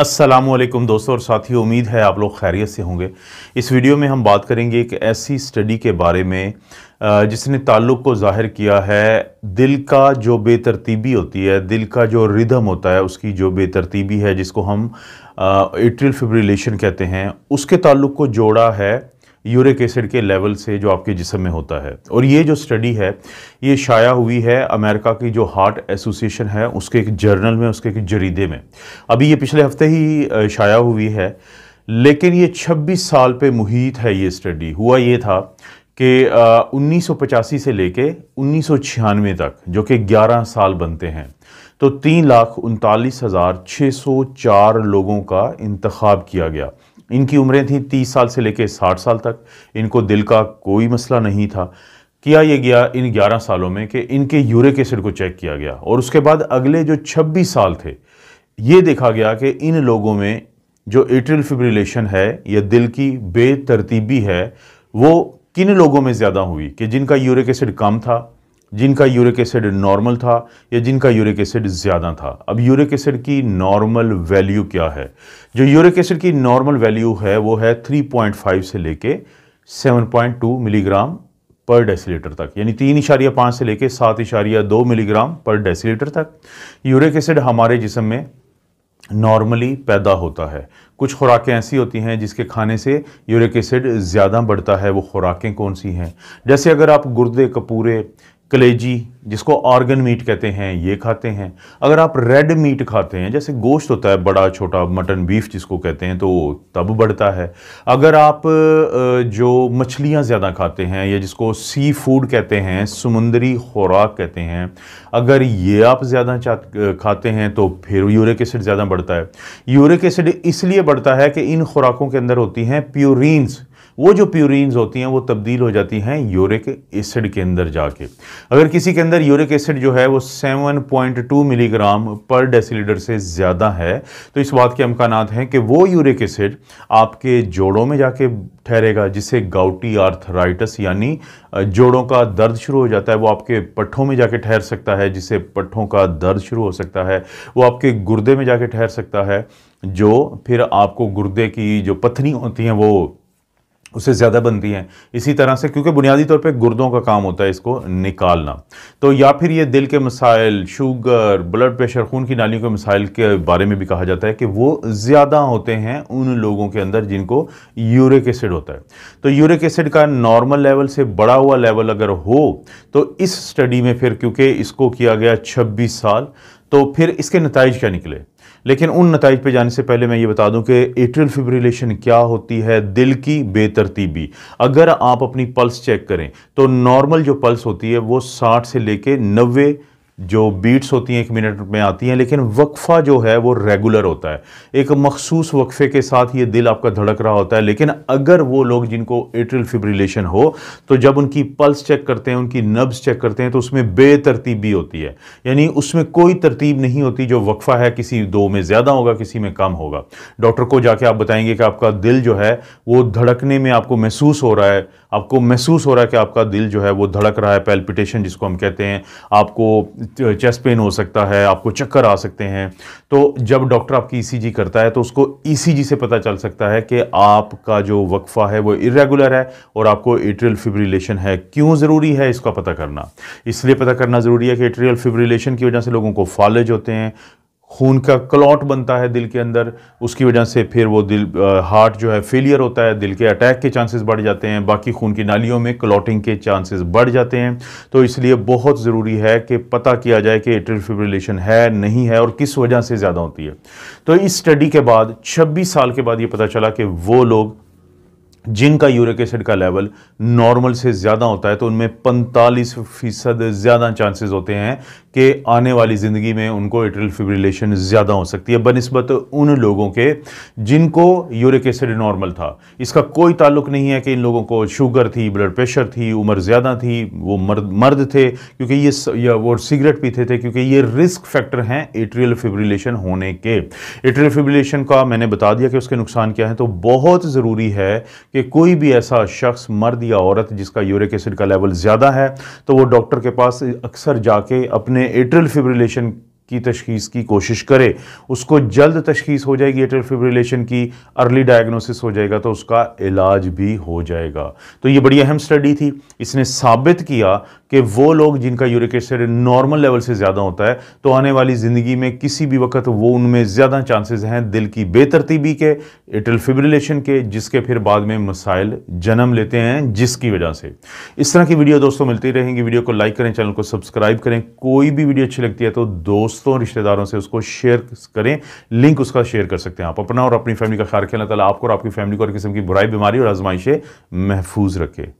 असलम दोस्तों और साथियों उम्मीद है आप लोग खैरियत से होंगे इस वीडियो में हम बात करेंगे एक ऐसी स्टडी के बारे में जिसने ताल्लुक़ को ज़ाहिर किया है दिल का जो बेतरतीबी होती है दिल का जो रिदम होता है उसकी जो बेतरतीबी है जिसको हम एट्रियल फिब्रिलेशन कहते हैं उसके ताल्लुक़ को जोड़ा है यूरिक एसिड के लेवल से जो आपके जिसम में होता है और ये जो स्टडी है ये शाया हुई है अमेरिका की जो हार्ट एसोसिएशन है उसके एक जर्नल में उसके एक जरीदे में अभी ये पिछले हफ्ते ही शाया हुई है लेकिन ये 26 साल पे मुहित है ये स्टडी हुआ ये था कि उन्नीस से लेके उन्नीस तक जो कि 11 साल बनते हैं तो तीन लाख उनतालीस हज़ार छः सौ चार लोगों का इंतखब किया गया इनकी उम्रें थी तीस साल से लेकर साठ साल तक इनको दिल का कोई मसला नहीं था किया यह गया इन 11 सालों में कि इनके यूरिक एसिड को चेक किया गया और उसके बाद अगले जो 26 साल थे ये देखा गया कि इन लोगों में जो एट्रियल फिब्रिलेशन है या दिल की बेतरतीबी है वो किन लोगों में ज़्यादा हुई कि जिनका यूरिक एसिड कम था जिनका यूरिक एसिड नॉर्मल था या जिनका यूरिक एसिड ज़्यादा था अब यूरिक एसिड की नॉर्मल वैल्यू क्या है जो यूरिक एसिड की नॉर्मल वैल्यू है वो है 3.5 से लेके 7.2 मिलीग्राम पर डेसीलीटर तक यानी तीन इशारिया पाँच से लेके सात इशारिया दो मिलीग्राम पर डेसीलीटर तक यूरिक एसिड हमारे जिसम में नॉर्मली पैदा होता है कुछ खुराकें ऐसी होती हैं जिसके खाने से यूरिक एसिड ज़्यादा बढ़ता है वो खुराकें कौन सी हैं जैसे अगर आप गुर्दे कपूरे कलेजी जिसको ऑर्गन मीट कहते हैं ये खाते हैं अगर आप रेड मीट खाते हैं जैसे गोश्त होता है बड़ा छोटा मटन बीफ जिसको कहते हैं तो तब बढ़ता है अगर आप जो मछलियाँ ज़्यादा खाते हैं या जिसको सी फूड कहते हैं समुंदरी खुराक कहते हैं अगर ये आप ज़्यादा खाते हैं तो फिर यूरिक एसिड ज़्यादा बढ़ता है यूरिक एसिड इसलिए बढ़ता है कि इन खुराकों के अंदर होती हैं प्योरीन्स वो जो प्यूरिन होती हैं वो तब्दील हो जाती हैं यूरिक एसिड के अंदर जाके अगर किसी के अंदर यूरिक एसिड जो है वो 7.2 मिलीग्राम पर डेसीलीटर से ज़्यादा है तो इस बात के अमकान हैं कि वो यूरिक एसिड आपके जोड़ों में जाके ठहरेगा जिससे गाउटी आर्थराइटस यानी जोड़ों का दर्द शुरू हो जाता है वो आपके पट्ठों में जाके ठहर सकता है जिससे पट्ठों का दर्द शुरू हो सकता है वो आपके गुर्दे में जाके ठहर सकता है जो फिर आपको गुर्दे की जो पथनी होती हैं वो उससे ज़्यादा बनती हैं इसी तरह से क्योंकि बुनियादी तौर पे गुर्दों का काम होता है इसको निकालना तो या फिर ये दिल के मसाइल शुगर ब्लड प्रेशर खून की नालियों के मसाइल के बारे में भी कहा जाता है कि वो ज़्यादा होते हैं उन लोगों के अंदर जिनको यूरिक एसिड होता है तो यूरिक एसिड का नॉर्मल लेवल से बड़ा हुआ लेवल अगर हो तो इस स्टडी में फिर क्योंकि इसको किया गया छब्बीस साल तो फिर इसके नतज क्या निकले लेकिन उन नतज पे जाने से पहले मैं ये बता दूं कि एट्रियल फिब्रिलेशन क्या होती है दिल की बेतरतीबी अगर आप अपनी पल्स चेक करें तो नॉर्मल जो पल्स होती है वो साठ से लेके नब्बे जो बीट्स होती हैं एक मिनट में आती हैं लेकिन वक्फ़ा जो है वो रेगुलर होता है एक मखसूस वक्फ़े के साथ ये दिल आपका धड़क रहा होता है लेकिन अगर वो लोग जिनको एट्रल फिब्रिलेशन हो तो जब उनकी पल्स चेक करते हैं उनकी नब्स चेक करते हैं तो उसमें बेतरतीबी होती है यानी उसमें कोई तरतीब नहीं होती जो वक्फ़ा है किसी दो में ज़्यादा होगा किसी में कम होगा डॉक्टर को जाके आप बताएंगे कि आपका दिल जो है वो धड़कने में आपको महसूस हो रहा है आपको महसूस हो रहा है कि आपका दिल जो है वो धड़क रहा है पेल्पिटेशन जिसको हम कहते हैं आपको चेस्ट तो पेन हो सकता है आपको चक्कर आ सकते हैं तो जब डॉक्टर आपकी ईसीजी e करता है तो उसको ईसीजी e से पता चल सकता है कि आपका जो वक्फ़ा है वो इरेगुलर है और आपको एट्रियल फिब्रिलेशन है क्यों ज़रूरी है इसका पता करना इसलिए पता करना ज़रूरी है कि एट्रियल फिब्रिलेशन की वजह से लोगों को फॉलेज होते हैं खून का क्लॉट बनता है दिल के अंदर उसकी वजह से फिर वो दिल हार्ट जो है फेलियर होता है दिल के अटैक के चांसेस बढ़ जाते हैं बाकी खून की नालियों में क्लॉटिंग के चांसेस बढ़ जाते हैं तो इसलिए बहुत ज़रूरी है कि पता किया जाए कि एट्रियल फिब्रिलेशन है नहीं है और किस वजह से ज़्यादा होती है तो इस स्टडी के बाद छब्बीस साल के बाद ये पता चला कि वो लोग जिनका यूरिक एसिड का लेवल नॉर्मल से ज़्यादा होता है तो उनमें 45 फीसद ज़्यादा चांसेस होते हैं कि आने वाली ज़िंदगी में उनको एट्रल फिब्रिलेशन ज़्यादा हो सकती है बनस्बत उन लोगों के जिनको यूरिक एसिड नॉर्मल था इसका कोई ताल्लुक नहीं है कि इन लोगों को शुगर थी ब्लड प्रेशर थी उम्र ज़्यादा थी वो मर्द मर्द थे क्योंकि ये या वो सिगरेट पीते थे क्योंकि ये रिस्क फैक्टर हैं एट्रियल फिब्रिलेशन होने के एट्रियल फिब्रिलेशन का मैंने बता दिया कि उसके नुकसान क्या है तो बहुत ज़रूरी है कि कोई भी ऐसा शख्स मर्द या औरत जिसका यूरिक एसिड का लेवल ज़्यादा है तो वो डॉक्टर के पास अक्सर जाके अपने एट्रल फिब्रिलेशन की तशखीस की कोशिश करे उसको जल्द तशखीस हो जाएगी एटर फिब्रिलेशन की अर्ली डायग्नोसिस हो जाएगा तो उसका इलाज भी हो जाएगा तो ये बड़ी अहम स्टडी थी इसने साबित किया कि वो लोग जिनका यूरिक एसिड नॉर्मल लेवल से ज़्यादा होता है तो आने वाली ज़िंदगी में किसी भी वक्त वो उनमें ज़्यादा चांसेस हैं दिल की बेतरतीबी के एटल फिब्रिलेशन के जिसके फिर बाद में मसाइल जन्म लेते हैं जिसकी वजह से इस तरह की वीडियो दोस्तों मिलती रहेंगी वीडियो को लाइक करें चैनल को सब्सक्राइब करें कोई भी वीडियो अच्छी लगती है तो दोस्त दोस्तों रिश्तेदारों से उसको शेयर करें लिंक उसका शेयर कर सकते हैं आप अपना और अपनी फैमिली का ख्याल रखें अल्लाह ताला आपको और आपकी फैमिली को हर किस्म की बुराई बीमारी और आजमाइशें महफूज रखें